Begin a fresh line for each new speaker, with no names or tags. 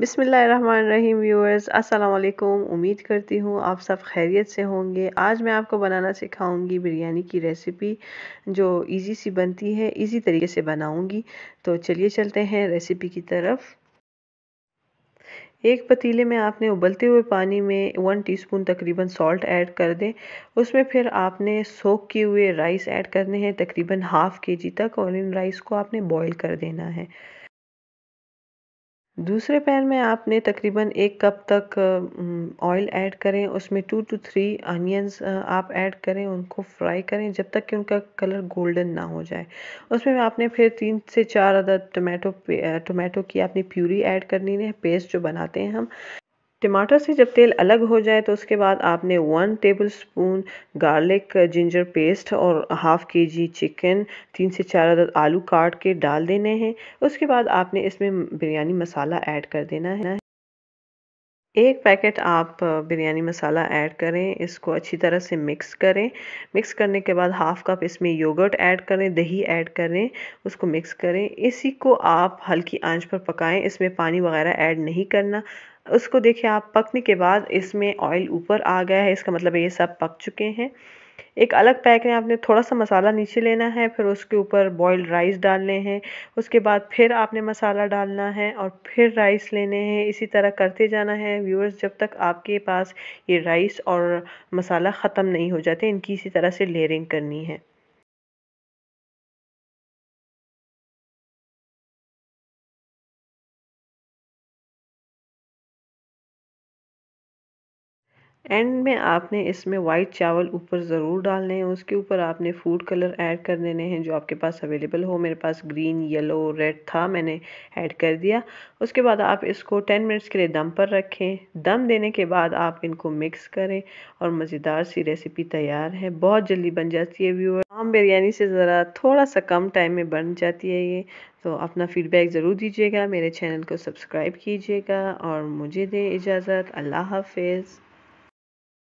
बिसमीम व्यूअर्स अस्सलाम उम्मीद करती हूँ आप सब खैरियत से होंगे आज मैं आपको बनाना सिखाऊंगी बिरयानी की रेसिपी जो इजी सी बनती है इजी तरीके से बनाऊंगी तो चलिए चलते हैं रेसिपी की तरफ एक पतीले में आपने उबलते हुए पानी में वन टीस्पून तकरीबन सॉल्ट ऐड कर दें उसमें फिर आपने सोख किए हुए राइस ऐड करने हैं तकरीबन हाफ़ के जी तक और इन राइस को आपने बॉयल कर देना है दूसरे पैन में आपने तकरीबन एक कप तक ऑयल ऐड करें उसमें टू टू थ्री अनियंस आप ऐड करें उनको फ्राई करें जब तक कि उनका कलर गोल्डन ना हो जाए उसमें आपने फिर तीन से चार अदद टमाटो टमाटो की आपने प्यूरी ऐड करनी है पेस्ट जो बनाते हैं हम टमाटर से जब तेल अलग हो जाए तो उसके बाद आपने one tablespoon garlic ginger paste और हाफ़ के जी चिकन तीन से चार अदद आलू काट के डाल देने हैं उसके बाद आपने इसमें बिरयानी मसाला ऐड कर देना है एक पैकेट आप बिरयानी मसाला ऐड करें इसको अच्छी तरह से मिक्स करें मिक्स करने के बाद हाफ़ कप इसमें योगर्ट ऐड करें दही ऐड करें उसको मिक्स करें इसी को आप हल्की आंच पर पकाएं इसमें पानी वगैरह ऐड नहीं करना उसको देखें आप पकने के बाद इसमें ऑयल ऊपर आ गया है इसका मतलब ये सब पक चुके हैं एक अलग पैक में आपने थोड़ा सा मसाला नीचे लेना है फिर उसके ऊपर बॉयल्ड राइस डालने हैं उसके बाद फिर आपने मसाला डालना है और फिर राइस लेने हैं इसी तरह करते जाना है व्यूअर्स जब तक आपके पास ये राइस और मसाला ख़त्म नहीं हो जाते इनकी इसी तरह से लेयरिंग करनी है एंड में आपने इसमें वाइट चावल ऊपर ज़रूर डालने हैं उसके ऊपर आपने फूड कलर ऐड कर देने हैं जो आपके पास अवेलेबल हो मेरे पास ग्रीन येलो रेड था मैंने ऐड कर दिया उसके बाद आप इसको 10 मिनट्स के लिए दम पर रखें दम देने के बाद आप इनको मिक्स करें और मज़ेदार सी रेसिपी तैयार है बहुत जल्दी बन जाती है व्यूअर आम बिरयानी से ज़रा थोड़ा सा कम टाइम में बन जाती है ये तो अपना फ़ीडबैक ज़रूर दीजिएगा मेरे चैनल को सब्सक्राइब कीजिएगा और मुझे दें इजाज़त अल्लाह हाफिज़